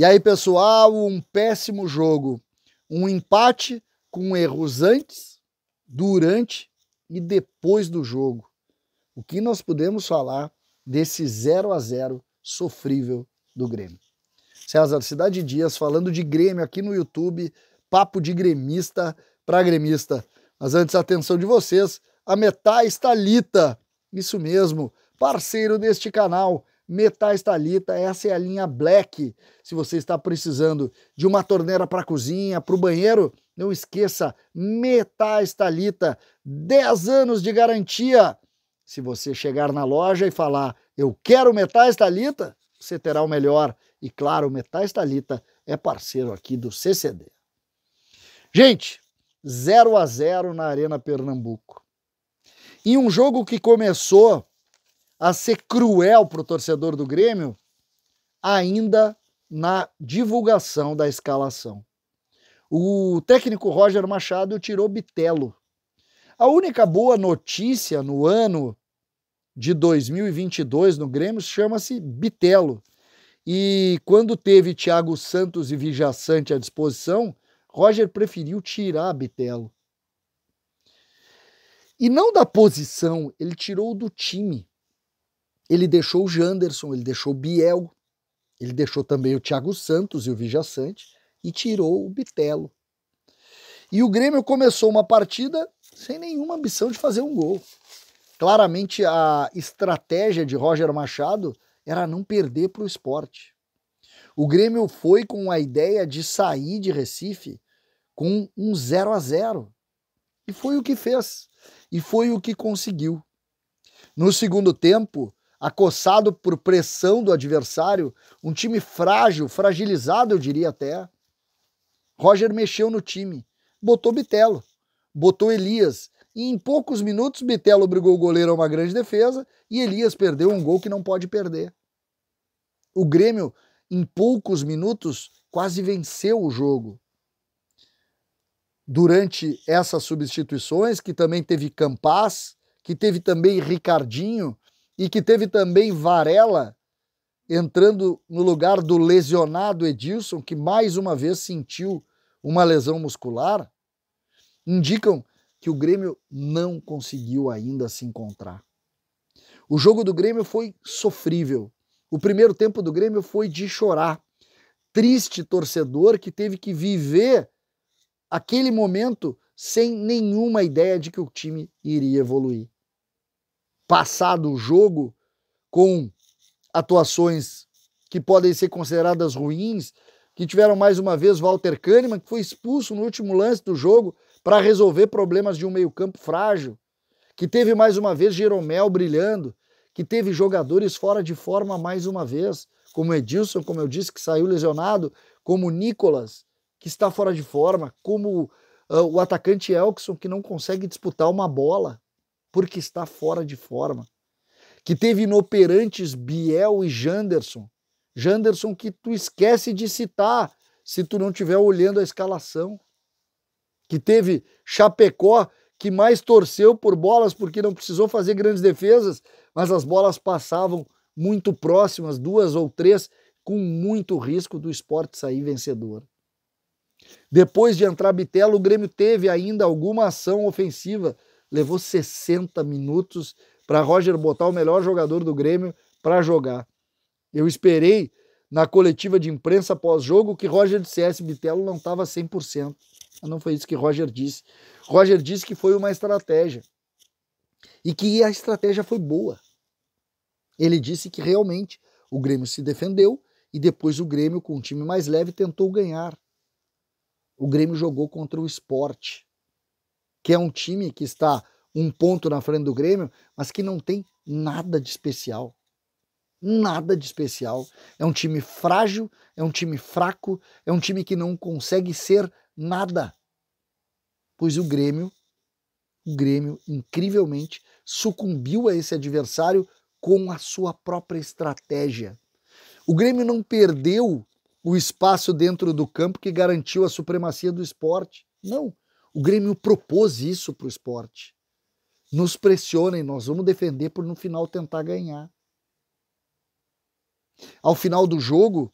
E aí, pessoal, um péssimo jogo. Um empate com erros antes, durante e depois do jogo. O que nós podemos falar desse 0 a 0 sofrível do Grêmio? César Cidade Dias falando de Grêmio aqui no YouTube, papo de gremista para gremista. Mas antes, a atenção de vocês, a está lita, isso mesmo, parceiro deste canal Metais Talita, essa é a linha Black. Se você está precisando de uma torneira para cozinha, para o banheiro, não esqueça, Metais Talita, 10 anos de garantia. Se você chegar na loja e falar, eu quero Metais Talita, você terá o melhor. E claro, o Metais Talita é parceiro aqui do CCD. Gente, 0 a 0 na Arena Pernambuco. Em um jogo que começou a ser cruel para o torcedor do Grêmio ainda na divulgação da escalação. O técnico Roger Machado tirou Bitelo. A única boa notícia no ano de 2022 no Grêmio chama-se Bitelo. E quando teve Thiago Santos e Vijaçante à disposição, Roger preferiu tirar Bitelo. E não da posição, ele tirou do time. Ele deixou o Janderson, ele deixou o Biel, ele deixou também o Thiago Santos e o Sante e tirou o Bitelo. E o Grêmio começou uma partida sem nenhuma ambição de fazer um gol. Claramente a estratégia de Roger Machado era não perder para o esporte. O Grêmio foi com a ideia de sair de Recife com um 0 a 0 E foi o que fez. E foi o que conseguiu. No segundo tempo, acossado por pressão do adversário, um time frágil, fragilizado, eu diria até. Roger mexeu no time, botou Bitelo, botou Elias. E em poucos minutos, Bitelo obrigou o goleiro a uma grande defesa e Elias perdeu um gol que não pode perder. O Grêmio, em poucos minutos, quase venceu o jogo. Durante essas substituições, que também teve Campaz, que teve também Ricardinho, e que teve também Varela entrando no lugar do lesionado Edilson, que mais uma vez sentiu uma lesão muscular, indicam que o Grêmio não conseguiu ainda se encontrar. O jogo do Grêmio foi sofrível. O primeiro tempo do Grêmio foi de chorar. Triste torcedor que teve que viver aquele momento sem nenhuma ideia de que o time iria evoluir passado o jogo com atuações que podem ser consideradas ruins, que tiveram mais uma vez Walter Kahneman, que foi expulso no último lance do jogo para resolver problemas de um meio-campo frágil, que teve mais uma vez Jeromel brilhando, que teve jogadores fora de forma mais uma vez, como Edilson, como eu disse, que saiu lesionado, como Nicolas, que está fora de forma, como uh, o atacante Elkson, que não consegue disputar uma bola porque está fora de forma. Que teve inoperantes Biel e Janderson. Janderson que tu esquece de citar se tu não estiver olhando a escalação. Que teve Chapecó que mais torceu por bolas porque não precisou fazer grandes defesas, mas as bolas passavam muito próximas, duas ou três, com muito risco do esporte sair vencedor. Depois de entrar Bitelo, o Grêmio teve ainda alguma ação ofensiva, levou 60 minutos para Roger botar o melhor jogador do Grêmio para jogar. Eu esperei na coletiva de imprensa pós-jogo que Roger dissesse Bitelo não estava 100%. Não foi isso que Roger disse. Roger disse que foi uma estratégia e que a estratégia foi boa. Ele disse que realmente o Grêmio se defendeu e depois o Grêmio, com um time mais leve, tentou ganhar. O Grêmio jogou contra o esporte que é um time que está um ponto na frente do Grêmio, mas que não tem nada de especial. Nada de especial. É um time frágil, é um time fraco, é um time que não consegue ser nada. Pois o Grêmio, o Grêmio, incrivelmente, sucumbiu a esse adversário com a sua própria estratégia. O Grêmio não perdeu o espaço dentro do campo que garantiu a supremacia do esporte. Não. O Grêmio propôs isso para o esporte. Nos pressionem, nós vamos defender por no final tentar ganhar. Ao final do jogo,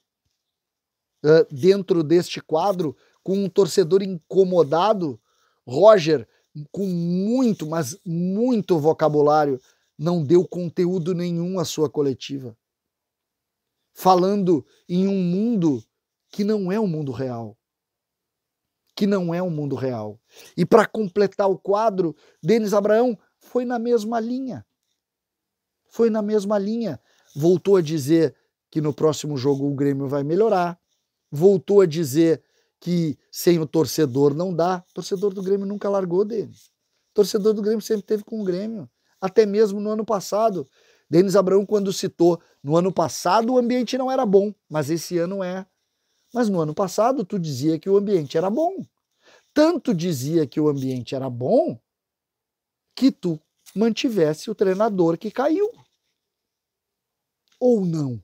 dentro deste quadro, com um torcedor incomodado, Roger, com muito, mas muito vocabulário, não deu conteúdo nenhum à sua coletiva. Falando em um mundo que não é o um mundo real que não é o um mundo real. E para completar o quadro, Denis Abraão foi na mesma linha. Foi na mesma linha. Voltou a dizer que no próximo jogo o Grêmio vai melhorar. Voltou a dizer que sem o torcedor não dá. O torcedor do Grêmio nunca largou Denis. O torcedor do Grêmio sempre teve com o Grêmio, até mesmo no ano passado. Denis Abraão, quando citou, no ano passado o ambiente não era bom, mas esse ano é. Mas no ano passado tu dizia que o ambiente era bom. Tanto dizia que o ambiente era bom que tu mantivesse o treinador que caiu. Ou não?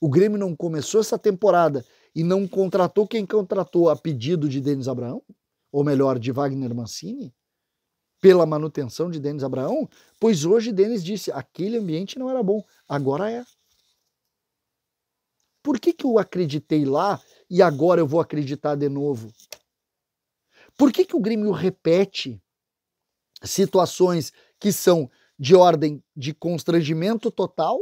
O Grêmio não começou essa temporada e não contratou quem contratou a pedido de Denis Abraão, ou melhor, de Wagner Mancini, pela manutenção de Denis Abraão, pois hoje Denis disse: aquele ambiente não era bom, agora é. Por que, que eu acreditei lá e agora eu vou acreditar de novo? Por que, que o Grêmio repete situações que são de ordem de constrangimento total,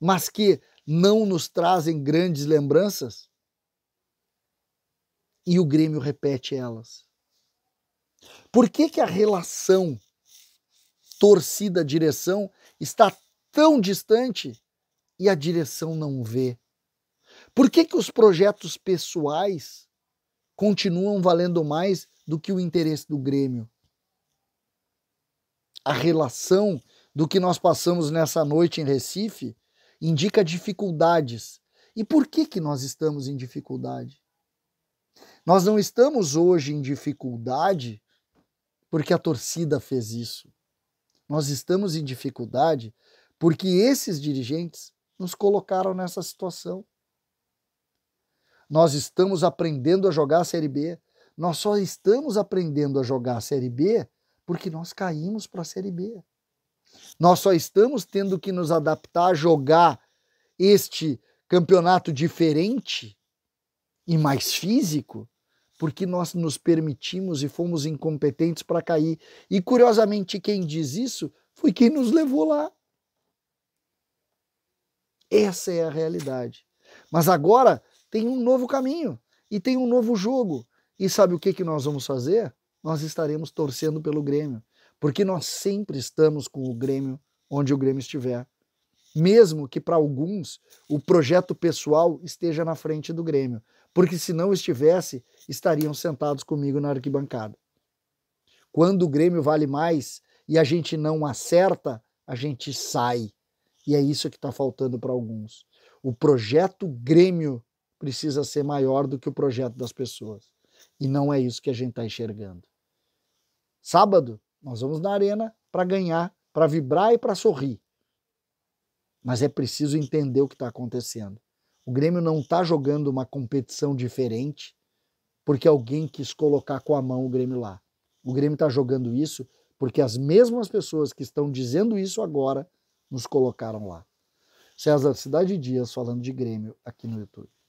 mas que não nos trazem grandes lembranças? E o Grêmio repete elas. Por que, que a relação torcida-direção está tão distante e a direção não vê? Por que, que os projetos pessoais continuam valendo mais do que o interesse do Grêmio? A relação do que nós passamos nessa noite em Recife indica dificuldades. E por que, que nós estamos em dificuldade? Nós não estamos hoje em dificuldade porque a torcida fez isso. Nós estamos em dificuldade porque esses dirigentes nos colocaram nessa situação. Nós estamos aprendendo a jogar a Série B. Nós só estamos aprendendo a jogar a Série B porque nós caímos para a Série B. Nós só estamos tendo que nos adaptar a jogar este campeonato diferente e mais físico porque nós nos permitimos e fomos incompetentes para cair. E curiosamente, quem diz isso foi quem nos levou lá. Essa é a realidade. Mas agora tem um novo caminho e tem um novo jogo. E sabe o que, que nós vamos fazer? Nós estaremos torcendo pelo Grêmio, porque nós sempre estamos com o Grêmio onde o Grêmio estiver. Mesmo que para alguns o projeto pessoal esteja na frente do Grêmio, porque se não estivesse, estariam sentados comigo na arquibancada. Quando o Grêmio vale mais e a gente não acerta, a gente sai. E é isso que está faltando para alguns. O projeto Grêmio precisa ser maior do que o projeto das pessoas. E não é isso que a gente está enxergando. Sábado, nós vamos na arena para ganhar, para vibrar e para sorrir. Mas é preciso entender o que está acontecendo. O Grêmio não está jogando uma competição diferente porque alguém quis colocar com a mão o Grêmio lá. O Grêmio está jogando isso porque as mesmas pessoas que estão dizendo isso agora nos colocaram lá. César Cidade Dias falando de Grêmio aqui no YouTube.